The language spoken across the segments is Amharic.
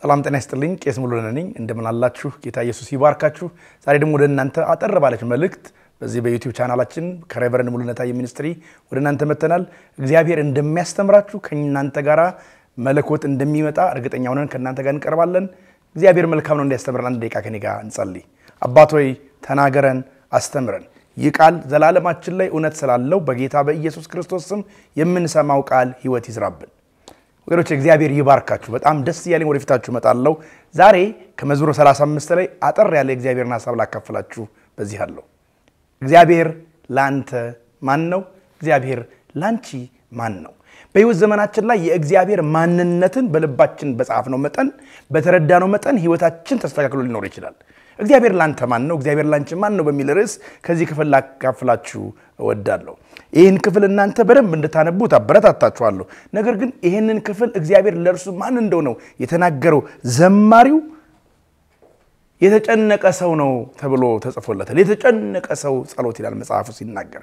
ሰላም ጤና ይስጥልኝ። ቄስ ሙሉነህ ነኝ። እንደምን አላችሁ? ጌታ ኢየሱስ ይባርካችሁ። ዛሬ ደግሞ ወደ እናንተ አጠር ባለች መልእክት በዚህ በዩቲዩብ ቻናላችን ከሬቨረንድ ሙሉነህ ሚኒስትሪ ወደ እናንተ መጥተናል። እግዚአብሔር እንደሚያስተምራችሁ ከእናንተ ጋር መለኮት እንደሚመጣ እርግጠኛ ሆነን ከእናንተ ጋር እንቀርባለን። እግዚአብሔር መልካም ነው። እንዲያስተምረን አንድ ደቂቃ ከኔ ጋር እንጸልይ። አባት ሆይ ተናገረን፣ አስተምረን። ይህ ቃል ዘላለማችን ላይ እውነት ስላለው በጌታ በኢየሱስ ክርስቶስ ስም የምንሰማው ቃል ሕይወት ይዝራብን ወገኖች እግዚአብሔር ይባርካችሁ። በጣም ደስ እያለኝ ወደፊታችሁ እመጣለሁ። ዛሬ ከመዝሙር 35 ላይ አጠር ያለ እግዚአብሔርን ሀሳብ ላካፍላችሁ በዚህ አለው። እግዚአብሔር ለአንተ ማን ነው? እግዚአብሔር ላንቺ ማን ነው? በህይወት ዘመናችን ላይ የእግዚአብሔር ማንነትን በልባችን በጻፍነው መጠን በተረዳነው መጠን ህይወታችን ተስተካክሎ ሊኖር ይችላል። እግዚአብሔር ላንተ ማን ነው፣ እግዚአብሔር ላንቺ ማን ነው በሚል ርዕስ ከዚህ ክፍል ላካፍላችሁ እወዳለሁ። ይህን ክፍል እናንተ በደንብ እንድታነቡት አበረታታችኋለሁ። ነገር ግን ይህንን ክፍል እግዚአብሔር ለእርሱ ማን እንደው ነው የተናገረው ዘማሪው የተጨነቀ ሰው ነው ተብሎ ተጽፎለታል። የተጨነቀ ሰው ጸሎት ይላል መጽሐፉ ሲናገር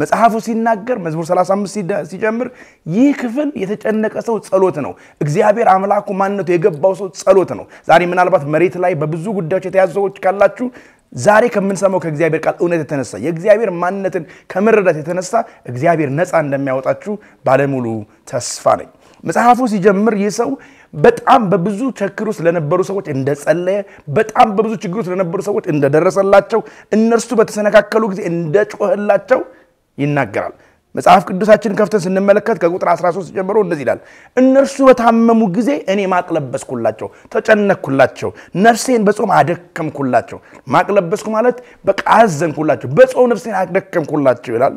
መጽሐፉ ሲናገር መዝሙር 35 ሲጀምር ይህ ክፍል የተጨነቀ ሰው ጸሎት ነው። እግዚአብሔር አምላኩ ማንነቱ የገባው ሰው ጸሎት ነው። ዛሬ ምናልባት መሬት ላይ በብዙ ጉዳዮች የተያዙ ሰዎች ካላችሁ ዛሬ ከምንሰማው ከእግዚአብሔር ቃል እውነት የተነሳ የእግዚአብሔር ማንነትን ከመረዳት የተነሳ እግዚአብሔር ነፃ እንደሚያወጣችሁ ባለሙሉ ተስፋ ነኝ። መጽሐፉ ሲጀምር ይህ ሰው በጣም በብዙ ችግር ውስጥ ለነበሩ ሰዎች እንደጸለየ፣ በጣም በብዙ ችግር ውስጥ ለነበሩ ሰዎች እንደደረሰላቸው፣ እነርሱ በተሰነካከሉ ጊዜ እንደጮህላቸው ይናገራል። መጽሐፍ ቅዱሳችን ከፍተን ስንመለከት ከቁጥር 13 ጀምሮ እንደዚህ ይላል። እነርሱ በታመሙ ጊዜ እኔ ማቅለበስኩላቸው፣ ተጨነኩላቸው ነፍሴን በጾም አደከምኩላቸው። ማቅለበስኩ ማለት በቃ አዘንኩላቸው፣ በጾም ነፍሴን አደከምኩላቸው ይላል።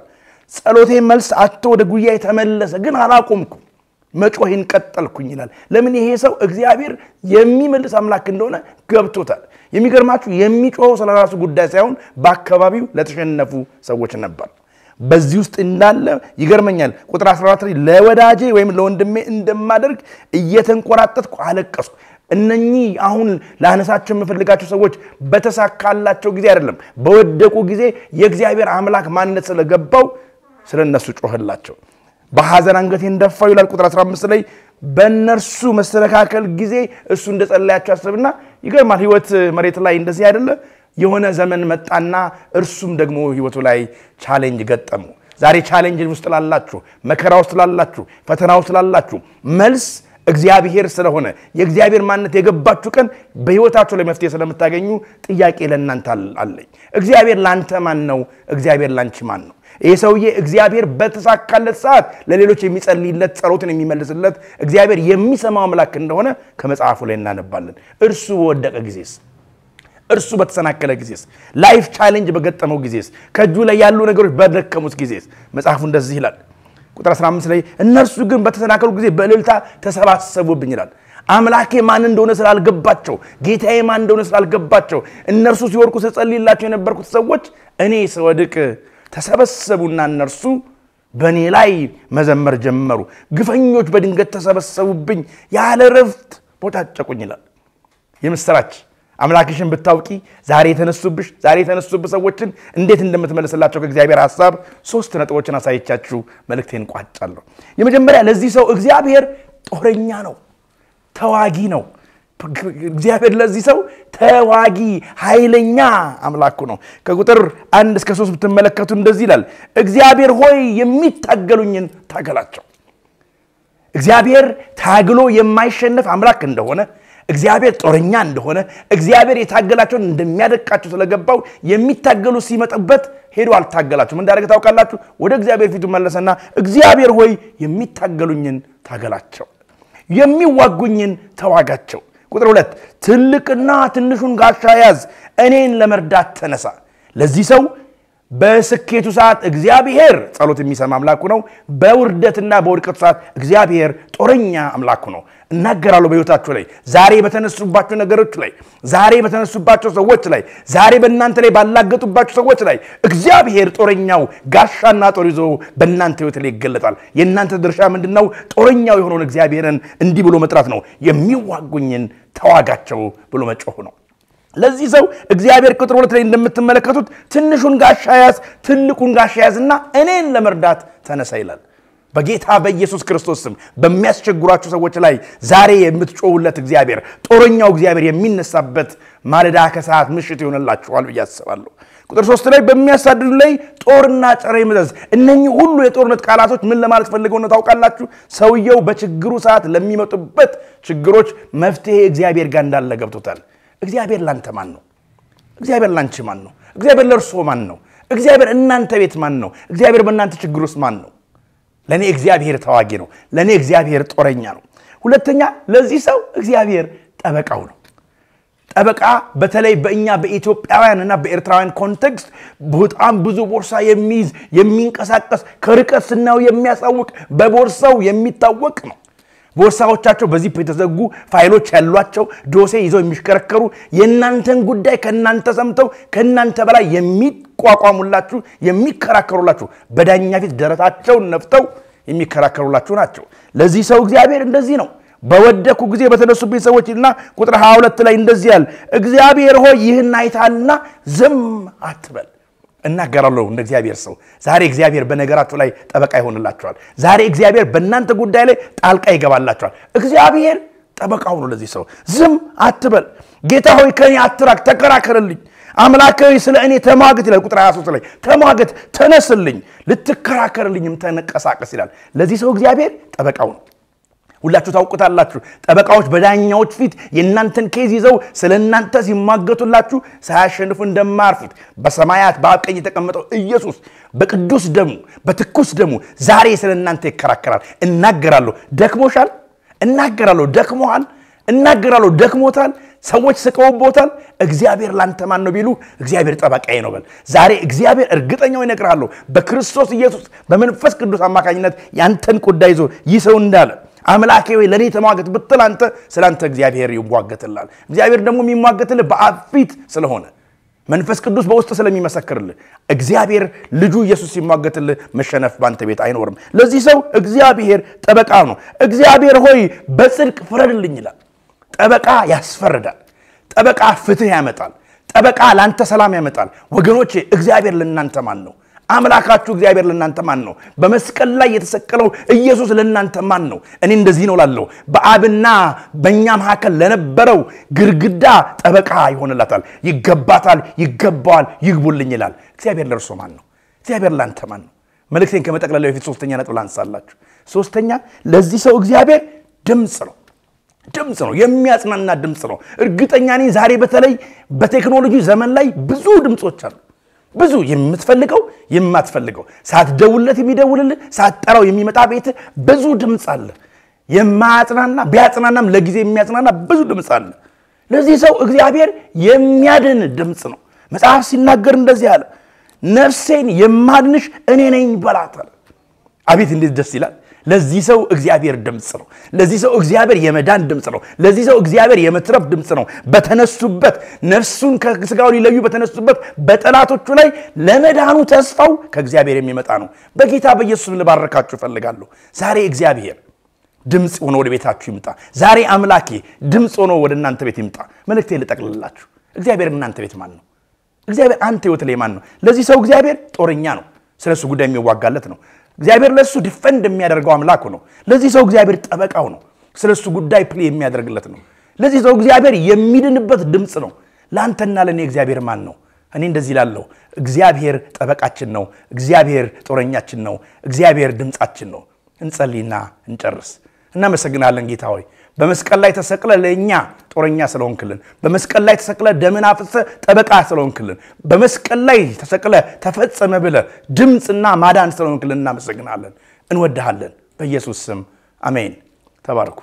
ጸሎቴ መልስ አቶ ወደ ጉያ የተመለሰ ግን አላቆምኩም መጮሄን ቀጠልኩኝ ይላል። ለምን? ይሄ ሰው እግዚአብሔር የሚመልስ አምላክ እንደሆነ ገብቶታል። የሚገርማችሁ የሚጮኸው ስለ ራሱ ጉዳይ ሳይሆን በአካባቢው ለተሸነፉ ሰዎች ነበር። በዚህ ውስጥ እንዳለ ይገርመኛል። ቁጥር 14 ለወዳጄ ወይም ለወንድሜ እንደማደርግ እየተንቆራጠጥኩ አለቀስኩ። እነኚህ አሁን ለአነሳቸው የምፈልጋቸው ሰዎች በተሳካላቸው ጊዜ አይደለም፣ በወደቁ ጊዜ የእግዚአብሔር አምላክ ማንነት ስለገባው ስለ እነሱ ጮህላቸው። በሐዘን አንገቴን ደፋው ይላል ቁጥር 15 ላይ በእነርሱ መሰነካከል ጊዜ እሱ እንደ ጸለያቸው ያስብና ይገርማል። ህይወት መሬት ላይ እንደዚህ አይደለ? የሆነ ዘመን መጣና እርሱም ደግሞ ህይወቱ ላይ ቻሌንጅ ገጠሙ። ዛሬ ቻሌንጅ ውስጥ ላላችሁ፣ መከራ ውስጥ ላላችሁ፣ ፈተና ውስጥ ላላችሁ መልስ እግዚአብሔር ስለሆነ የእግዚአብሔር ማንነት የገባችሁ ቀን በህይወታችሁ ላይ መፍትሄ ስለምታገኙ ጥያቄ ለእናንተ አለኝ። እግዚአብሔር ላንተ ማን ነው? እግዚአብሔር ላንቺ ማን ነው? ይህ ሰውዬ እግዚአብሔር በተሳካለት ሰዓት ለሌሎች የሚጸልይለት ጸሎትን የሚመልስለት እግዚአብሔር የሚሰማው አምላክ እንደሆነ ከመጽሐፉ ላይ እናነባለን። እርሱ በወደቀ ጊዜስ እርሱ በተሰናከለ ጊዜስ፣ ላይፍ ቻሌንጅ በገጠመው ጊዜስ፣ ከእጁ ላይ ያሉ ነገሮች በደከሙት ጊዜስ መጽሐፉ እንደዚህ ይላል። ቁጥር 15 ላይ እነርሱ ግን በተሰናከሉ ጊዜ በእልልታ ተሰባሰቡብኝ ይላል። አምላኬ ማን እንደሆነ ስላልገባቸው፣ ጌታዬ ማን እንደሆነ ስላልገባቸው፣ እነርሱ ሲወድቁ ስጸልይላቸው የነበርኩት ሰዎች እኔ ስወድቅ ተሰበሰቡና እነርሱ በእኔ ላይ መዘመር ጀመሩ። ግፈኞች በድንገት ተሰበሰቡብኝ፣ ያለ ረፍት ቦጫጨቁኝ ይላል። የምስራች አምላክሽን ብታውቂ ዛሬ የተነሱብሽ ዛሬ የተነሱብ ሰዎችን እንዴት እንደምትመልስላቸው ከእግዚአብሔር ሀሳብ ሶስት ነጥቦችን አሳየቻችሁ መልእክቴን ቋጫለሁ። የመጀመሪያ ለዚህ ሰው እግዚአብሔር ጦረኛ ነው፣ ተዋጊ ነው፣ እግዚአብሔር ለዚህ ሰው ተዋጊ ኃይለኛ አምላኩ ነው። ከቁጥር አንድ እስከ ሶስት ብትመለከቱ እንደዚህ ይላል፣ እግዚአብሔር ሆይ የሚታገሉኝን ታገላቸው። እግዚአብሔር ታግሎ የማይሸነፍ አምላክ እንደሆነ እግዚአብሔር ጦረኛ እንደሆነ እግዚአብሔር የታገላቸውን እንደሚያደቃቸው ስለገባው የሚታገሉ ሲመጡበት ሄዶ አልታገላቸው እንዳደረገ ታውቃላችሁ። ወደ እግዚአብሔር ፊቱ መለሰና እግዚአብሔር ሆይ የሚታገሉኝን ታገላቸው፣ የሚዋጉኝን ተዋጋቸው ቁጥር ሁለት ትልቅና ትንሹን ጋሻ ያዝ፣ እኔን ለመርዳት ተነሳ፣ ለዚህ ሰው በስኬቱ ሰዓት እግዚአብሔር ጸሎት የሚሰማ አምላኩ ነው። በውርደትና በውድቀቱ ሰዓት እግዚአብሔር ጦረኛ አምላኩ ነው። እናገራለሁ በሕይወታችሁ ላይ ዛሬ በተነሱባቸው ነገሮች ላይ ዛሬ በተነሱባቸው ሰዎች ላይ ዛሬ በእናንተ ላይ ባላገጡባቸው ሰዎች ላይ እግዚአብሔር ጦረኛው ጋሻና ጦር ይዞ በእናንተ ሕይወት ላይ ይገለጣል። የእናንተ ድርሻ ምንድን ነው? ጦረኛው የሆነውን እግዚአብሔርን እንዲህ ብሎ መጥራት ነው። የሚዋጉኝን ተዋጋቸው ብሎ መጮሁ ነው። ለዚህ ሰው እግዚአብሔር ቁጥር ሁለት ላይ እንደምትመለከቱት ትንሹን ጋሻ ያዝ፣ ትልቁን ጋሻ ያዝ እና እኔን ለመርዳት ተነሳ ይላል። በጌታ በኢየሱስ ክርስቶስ ስም በሚያስቸግሯችሁ ሰዎች ላይ ዛሬ የምትጮውለት እግዚአብሔር ጦረኛው እግዚአብሔር የሚነሳበት ማለዳ ከሰዓት ምሽት ይሆንላችኋል ብዬ አስባለሁ። ቁጥር ሶስት ላይ በሚያሳድዱ ላይ ጦርና ጨረ መዘዝ። እነኚህ ሁሉ የጦርነት ቃላቶች ምን ለማለት ፈልገው ነው ታውቃላችሁ? ሰውየው በችግሩ ሰዓት ለሚመጡበት ችግሮች መፍትሄ እግዚአብሔር ጋር እንዳለ ገብቶታል። እግዚአብሔር ላንተ ማን ነው? እግዚአብሔር ላንቺ ማን ነው? እግዚአብሔር ለእርስዎ ማን ነው? እግዚአብሔር እናንተ ቤት ማን ነው? እግዚአብሔር በእናንተ ችግር ውስጥ ማን ነው? ለእኔ እግዚአብሔር ተዋጊ ነው። ለእኔ እግዚአብሔር ጦረኛ ነው። ሁለተኛ ለዚህ ሰው እግዚአብሔር ጠበቃው ነው። ጠበቃ በተለይ በእኛ በኢትዮጵያውያን እና በኤርትራውያን ኮንቴክስት በጣም ብዙ ቦርሳ የሚይዝ የሚንቀሳቀስ ከርቀት ስናየው የሚያሳውቅ በቦርሳው የሚታወቅ ነው። ቦርሳዎቻቸው በዚህ የተዘጉ ፋይሎች ያሏቸው ዶሴ ይዘው የሚሽከረከሩ የእናንተን ጉዳይ ከእናንተ ሰምተው ከእናንተ በላይ የሚቋቋሙላችሁ የሚከራከሩላችሁ፣ በዳኛ ፊት ደረታቸውን ነፍተው የሚከራከሩላችሁ ናቸው። ለዚህ ሰው እግዚአብሔር እንደዚህ ነው። በወደኩ ጊዜ በተነሱብኝ ሰዎች እና ቁጥር 22 ላይ እንደዚህ ያል እግዚአብሔር ሆይ ይህን አይታልና ዝም አትበል እናገራለሁ እንደ እግዚአብሔር ሰው። ዛሬ እግዚአብሔር በነገራችሁ ላይ ጠበቃ ይሆንላችኋል። ዛሬ እግዚአብሔር በእናንተ ጉዳይ ላይ ጣልቃ ይገባላችኋል። እግዚአብሔር ጠበቃው ነው ለዚህ ሰው። ዝም አትበል። ጌታ ሆይ ከኔ አትራቅ፣ ተከራከርልኝ አምላካዊ ስለ እኔ ተሟገት ይላል። ቁጥር 23 ላይ ተሟገት፣ ተነስልኝ፣ ልትከራከርልኝም ተንቀሳቀስ ይላል። ለዚህ ሰው እግዚአብሔር ጠበቃው ነው። ሁላችሁ ታውቁታላችሁ። ጠበቃዎች በዳኛዎች ፊት የእናንተን ኬዝ ይዘው ስለ እናንተ ሲማገቱላችሁ ሳያሸንፉ እንደማያርፉት በሰማያት በአብ ቀኝ የተቀመጠው ኢየሱስ በቅዱስ ደሙ በትኩስ ደሙ ዛሬ ስለ እናንተ ይከራከራል። እናገራለሁ፣ ደክሞሻል። እናገራለሁ፣ ደክሞሃል። እናገራለሁ፣ ደክሞታል። ሰዎች ስቀውቦታል። እግዚአብሔር ላንተ ማን ነው ቢሉ እግዚአብሔር ጠበቃዬ ነው በል። ዛሬ እግዚአብሔር እርግጠኛው ይነግርሃለሁ በክርስቶስ ኢየሱስ በመንፈስ ቅዱስ አማካኝነት ያንተን ጉዳይ ይዞ ይህ ሰው እንዳለ አምላኬ ወይ ለእኔ ተሟገት ብትል አንተ ስለ አንተ እግዚአብሔር ይሟገትላል። እግዚአብሔር ደግሞ የሚሟገትልህ በአብ ፊት ስለሆነ መንፈስ ቅዱስ በውስጥ ስለሚመሰክርልህ እግዚአብሔር ልጁ ኢየሱስ ሲሟገትልህ መሸነፍ በአንተ ቤት አይኖርም። ለዚህ ሰው እግዚአብሔር ጠበቃ ነው። እግዚአብሔር ሆይ በጽድቅ ፍረድልኝ ይላል። ጠበቃ ያስፈርዳል። ጠበቃ ፍትህ ያመጣል። ጠበቃ ለአንተ ሰላም ያመጣል። ወገኖቼ እግዚአብሔር ለእናንተ ማን ነው? አምላካችሁ እግዚአብሔር ለእናንተ ማን ነው? በመስቀል ላይ የተሰቀለው ኢየሱስ ለእናንተ ማን ነው? እኔ እንደዚህ ነው ላለሁ በአብና በእኛ መካከል ለነበረው ግድግዳ ጠበቃ ይሆንላታል። ይገባታል፣ ይገባዋል፣ ይግቡልኝ ይላል። እግዚአብሔር ለእርሶ ማን ነው? እግዚአብሔር ለአንተ ማን ነው? መልእክቴን ከመጠቅለላ በፊት ሶስተኛ ነጥብ ላንሳላችሁ። ሶስተኛ ለዚህ ሰው እግዚአብሔር ድምፅ ነው ድምፅ ነው። የሚያጽናና ድምፅ ነው። እርግጠኛ ነኝ ዛሬ በተለይ በቴክኖሎጂ ዘመን ላይ ብዙ ድምፆች አሉ። ብዙ የምትፈልገው የማትፈልገው፣ ሳትደውልለት የሚደውልልህ፣ ሳትጠራው የሚመጣ ቤት ብዙ ድምፅ አለ። የማያጽናና ቢያጽናናም ለጊዜ የሚያጽናና ብዙ ድምፅ አለ። ለዚህ ሰው እግዚአብሔር የሚያድን ድምፅ ነው። መጽሐፍ ሲናገር እንደዚህ አለ፣ ነፍሴን የማድንሽ እኔ ነኝ በላት አለ። አቤት እንዴት ደስ ይላል! ለዚህ ሰው እግዚአብሔር ድምፅ ነው። ለዚህ ሰው እግዚአብሔር የመዳን ድምፅ ነው። ለዚህ ሰው እግዚአብሔር የመትረፍ ድምፅ ነው። በተነሱበት ነፍሱን ከስጋው ሊለዩ በተነሱበት በጠላቶቹ ላይ ለመዳኑ ተስፋው ከእግዚአብሔር የሚመጣ ነው። በጌታ በኢየሱስ ልባረካችሁ እፈልጋለሁ። ዛሬ እግዚአብሔር ድምፅ ሆኖ ወደ ቤታችሁ ይምጣ። ዛሬ አምላኬ ድምፅ ሆኖ ወደ እናንተ ቤት ይምጣ። መልእክቴ ልጠቅልላችሁ። እግዚአብሔር እናንተ ቤት ማን ነው? እግዚአብሔር አንተ ህይወት ላይ ማን ነው? ለዚህ ሰው እግዚአብሔር ጦረኛ ነው። ስለ እሱ ጉዳይ የሚዋጋለት ነው። እግዚአብሔር ለሱ ዲፈንድ የሚያደርገው አምላኩ ነው። ለዚህ ሰው እግዚአብሔር ጠበቃው ነው። ስለ እሱ ጉዳይ ፕሌ የሚያደርግለት ነው። ለዚህ ሰው እግዚአብሔር የሚድንበት ድምፅ ነው። ለአንተና ለእኔ እግዚአብሔር ማን ነው? እኔ እንደዚህ ላለው እግዚአብሔር ጠበቃችን ነው። እግዚአብሔር ጦረኛችን ነው። እግዚአብሔር ድምፃችን ነው። እንጸልይና እንጨርስ። እናመሰግናለን ጌታ ሆይ በመስቀል ላይ ተሰቅለ ለእኛ ጦረኛ ስለሆንክልን፣ በመስቀል ላይ ተሰቅለ ደምን አፍሰ ጠበቃ ስለሆንክልን፣ በመስቀል ላይ ተሰቅለ ተፈጸመ ብለ ድምፅና ማዳን ስለሆንክልን እናመሰግናለን፣ እንወድሃለን። በኢየሱስ ስም አሜን። ተባርኩ